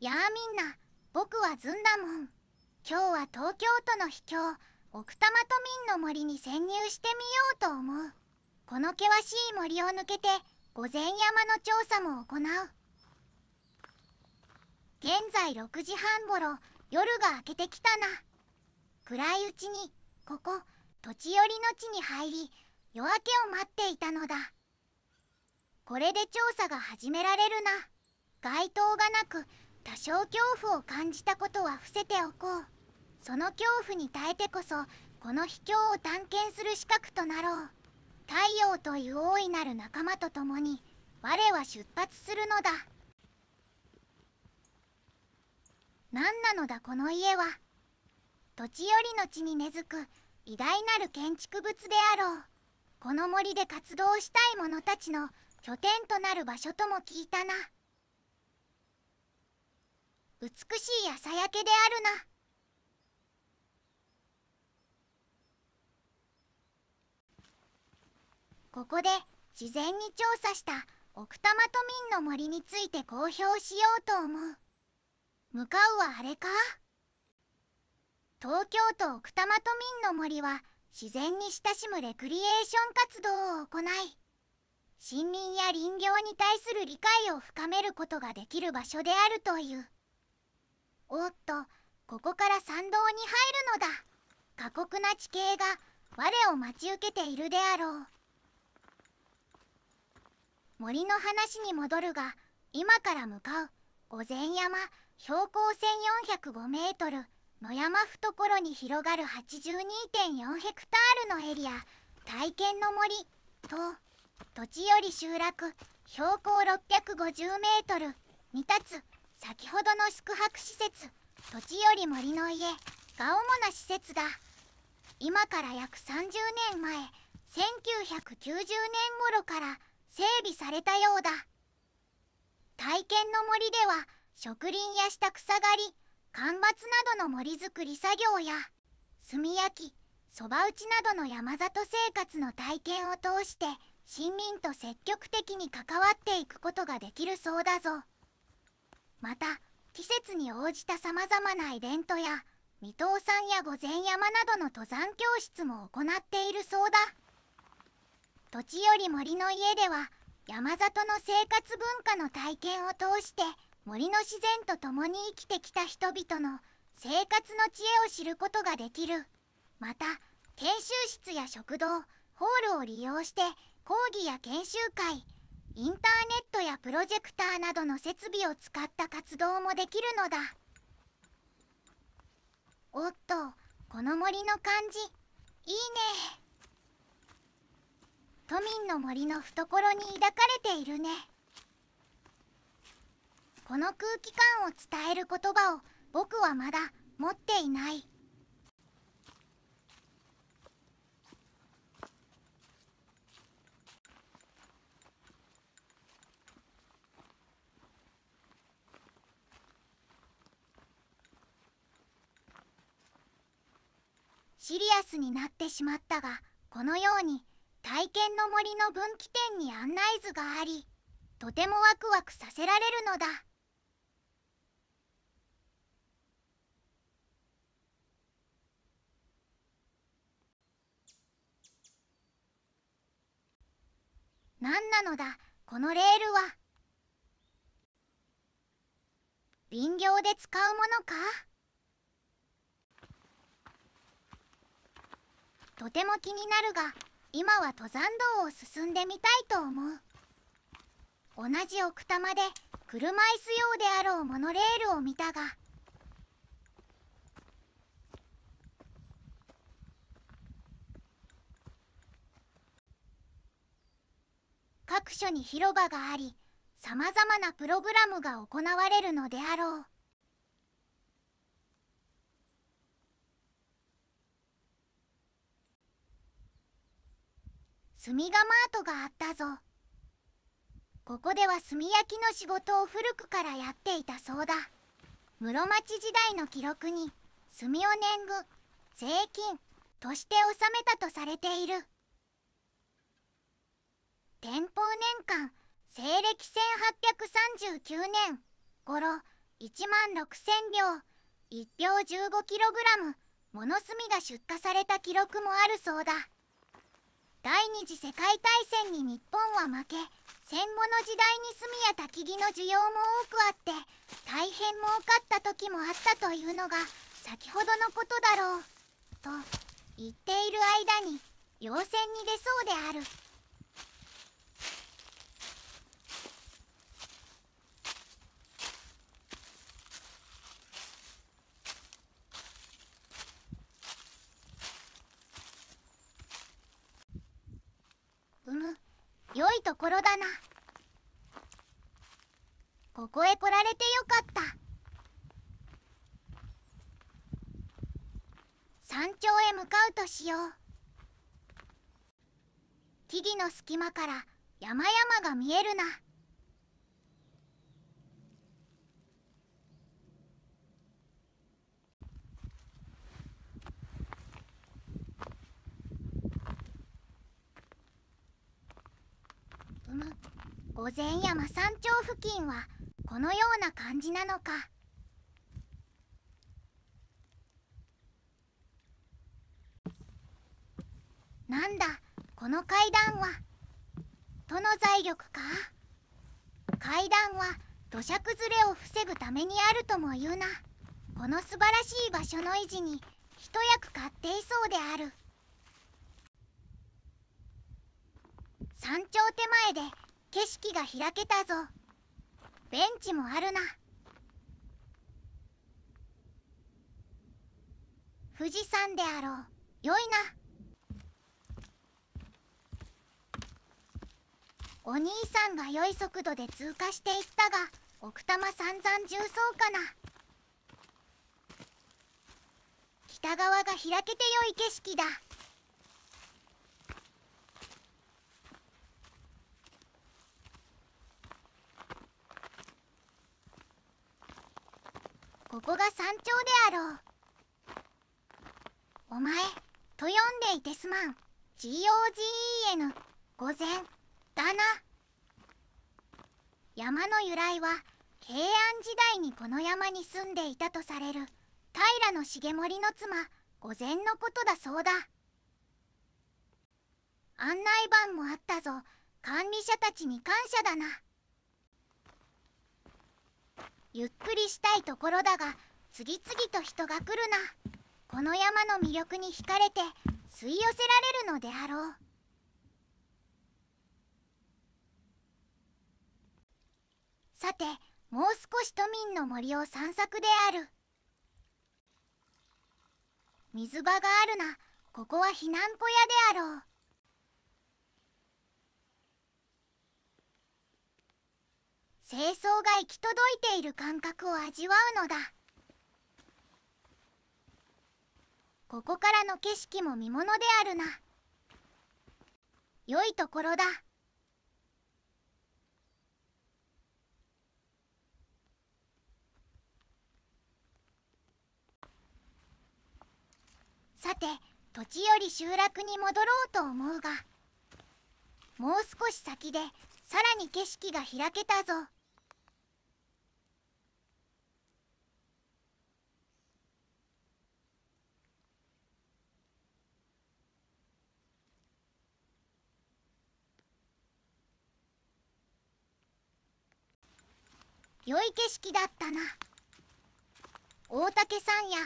やあみんな僕はずんだもん今日は東京都の秘境奥多摩都民の森に潜入してみようと思うこの険しい森を抜けて御前山の調査も行う現在6時半ごろ夜が明けてきたな暗いうちにここ土地寄りの地に入り夜明けを待っていたのだこれで調査が始められるな街灯がなく多少恐怖を感じたことは伏せておこうその恐怖に耐えてこそこの秘境を探検する資格となろう太陽という大いなる仲間と共に我は出発するのだ何なのだこの家は土地よりの地に根付く偉大なる建築物であろうこの森で活動したい者たちの拠点となる場所とも聞いたな。美しい朝焼けであるなここで事前に調査した奥多摩都民の森について公表しようと思う向かうはあれか東京都奥多摩都民の森は自然に親しむレクリエーション活動を行い森林や林業に対する理解を深めることができる場所であるという。おっとここから参道に入るのだ過酷な地形が我を待ち受けているであろう森の話に戻るが今から向かう御前山標高1405メートル野山懐に広がる82.4ヘクタールのエリア体験の森と土地より集落標高650メートルに立つ先ほどの宿泊施設土地より森の家が主な施設だ今から約30年前1990年頃から整備されたようだ体験の森では植林やした草刈り間伐などの森づくり作業や炭焼きそば打ちなどの山里生活の体験を通して森林と積極的に関わっていくことができるそうだぞ。また季節に応じたさまざまなイベントや水戸山や御前山などの登山教室も行っているそうだ土地より森の家では山里の生活文化の体験を通して森の自然と共に生きてきた人々の生活の知恵を知ることができるまた研修室や食堂ホールを利用して講義や研修会インターネットやプロジェクターなどの設備を使った活動もできるのだおっとこの森の感じいいね都民の森の懐に抱かれているねこの空気感を伝える言葉を僕はまだ持っていない。シリアスになってしまったがこのように体験の森の分岐点に案内図がありとてもワクワクさせられるのだ何なのだこのレールは。林業で使うものかとても気になるが今は登山道を進んでみたいと思う同じ奥多摩で車椅子用であろうモノレールを見たが各所に広場がありさまざまなプログラムが行われるのであろう。スがマートがあったぞここでは炭焼きの仕事を古くからやっていたそうだ室町時代の記録に炭を年貢税金として納めたとされている天保年間西暦1839年頃1万6,000両1票 15kg もの炭が出荷された記録もあるそうだ。第二次世界大戦に日本は負け戦後の時代に炭や焚き木の需要も多くあって大変儲かった時もあったというのが先ほどのことだろうと言っている間に要戦に出そうである。良いところだなここへ来られてよかった山頂へ向かうとしよう木々の隙間から山々が見えるな。御前山山頂付近はこのような感じなのかなんだこの階段は都の財力か階段は土砂崩れを防ぐためにあるとも言うなこの素晴らしい場所の維持に一役買っていそうである山頂手前で景色が開けたぞベンチもあるな富士山であろうよいなお兄さんが良い速度で通過していったが奥多摩散々重曹かな北側が開けて良い景色だ長であろうお前と読んでいてすまん GOGEN 御前だな山の由来は平安時代にこの山に住んでいたとされる平重盛の妻御前のことだそうだ案内板もあったぞ管理者たちに感謝だなゆっくりしたいところだが次々と人が来るなこの山の魅力に惹かれて吸い寄せられるのであろうさてもう少し都民の森を散策である水場があるなここは避難小屋であろう清掃が行き届いている感覚を味わうのだここからの景色も見ものであるな良いところださて土地より集落に戻ろうと思うがもう少し先でさらに景色が開けたぞ。良い景色だったな大竹さんや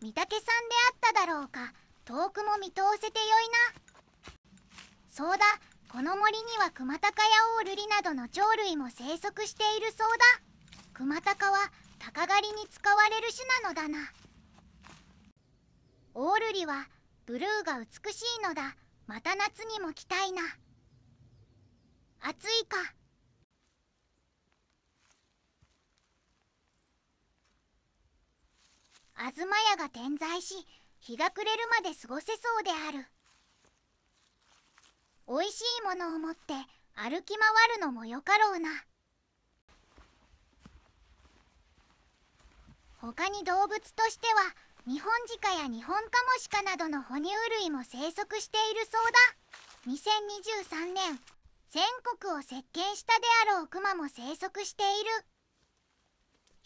三宅さんであっただろうか遠くも見通せてよいなそうだこの森にはクマタカやオオルリなどの鳥類も生息しているそうだクマタカは鷹狩りに使われる種なのだなオオルリはブルーが美しいのだまた夏にも来たいな暑いか東屋が点在し日が暮れるまで過ごせそうであるおいしいものを持って歩き回るのもよかろうな他に動物としてはニホンジカやニホンカモシカなどの哺乳類も生息しているそうだ2023年全国を席巻したであろうクマも生息している。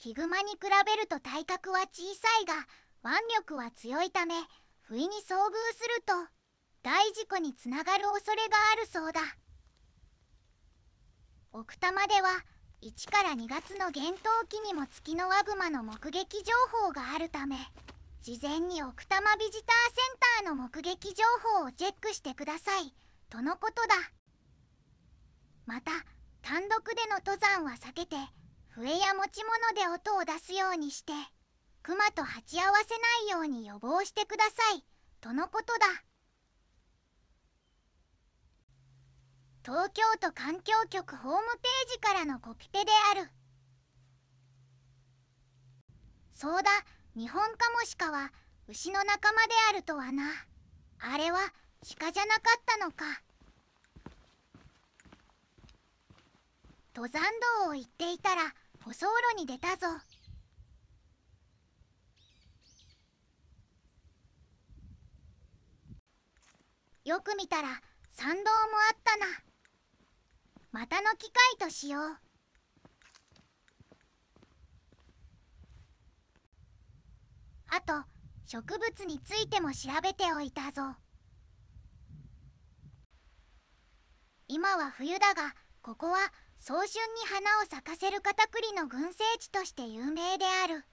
ヒグマに比べると体格は小さいが腕力は強いため不意に遭遇すると大事故につながる恐れがあるそうだ奥多摩では1から2月の厳冬期にも月のワグマの目撃情報があるため事前に奥多摩ビジターセンターの目撃情報をチェックしてくださいとのことだまた単独での登山は避けて笛や持ち物で音を出すようにして熊と鉢合わせないように予防してくださいとのことだ東京都環境局ホームページからのコピペであるそうだ日本カモシカは牛の仲間であるとはなあれは鹿じゃなかったのか。登山道を行っていたら舗装路に出たぞよく見たら参道もあったなまたの機会としようあと植物についても調べておいたぞ今は冬だがここは早春に花を咲かせるカタクリの群生地として有名である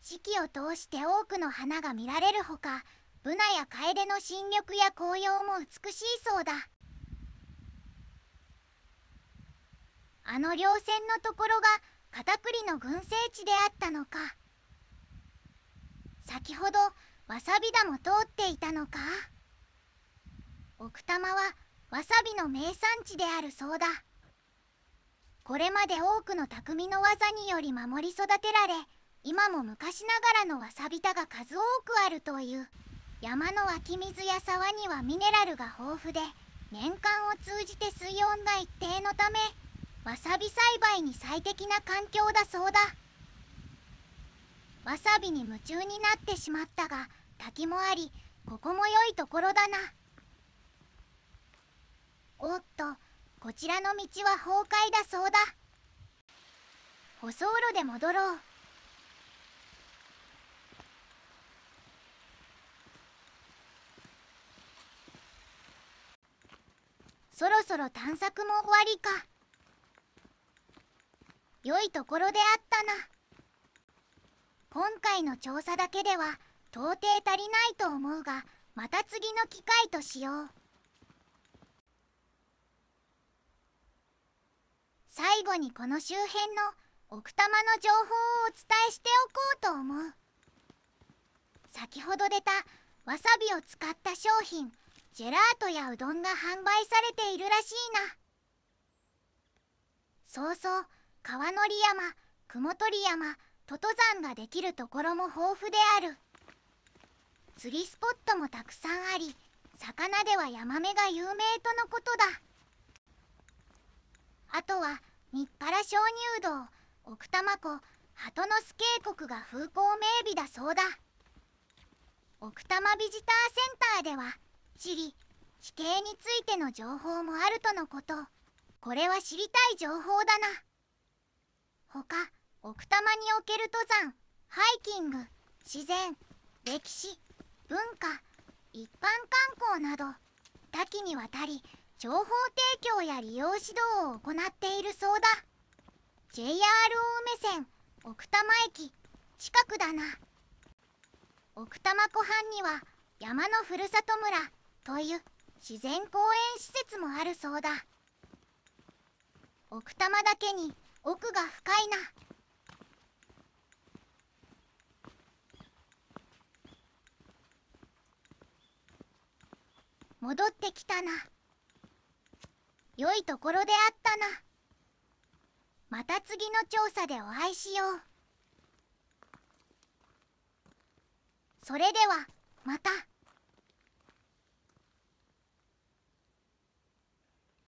四季を通して多くの花が見られるほかブナやカエデの新緑や紅葉も美しいそうだあの稜線のところがカタクリの群生地であったのか先ほどわさび田も通っていたのか奥多摩はわさびの名産地であるそうだ。これまで多くの匠の技により守り育てられ今も昔ながらのわさび田が数多くあるという山の湧き水や沢にはミネラルが豊富で年間を通じて水温が一定のためわさび栽培に最適な環境だそうだわさびに夢中になってしまったが滝もありここも良いところだな。ちらの道は崩壊だそうだ舗装路で戻ろうそろそろ探索も終わりか良いところであったな今回の調査だけでは到底足りないと思うがまた次の機会としよう。最後にこの周辺の奥多摩の情報をお伝えしておこうと思う先ほど出たわさびを使った商品ジェラートやうどんが販売されているらしいなそうそう川のり山雲取山外登山ができるところも豊富である釣りスポットもたくさんあり魚ではヤマメが有名とのことだあとは日原鍾乳洞奥多摩湖鳩ノ巣渓谷が風光明媚だそうだ奥多摩ビジターセンターでは地理地形についての情報もあるとのことこれは知りたい情報だな他奥多摩における登山ハイキング自然歴史文化一般観光など多岐にわたり情報提供や利用指導を行っているそうだ JR 青梅線奥多摩駅近くだな奥多摩湖畔には山のふるさと村という自然公園施設もあるそうだ奥多摩だけに奥が深いな戻ってきたな。良いところであったなまた次の調査でお会いしようそれではまた。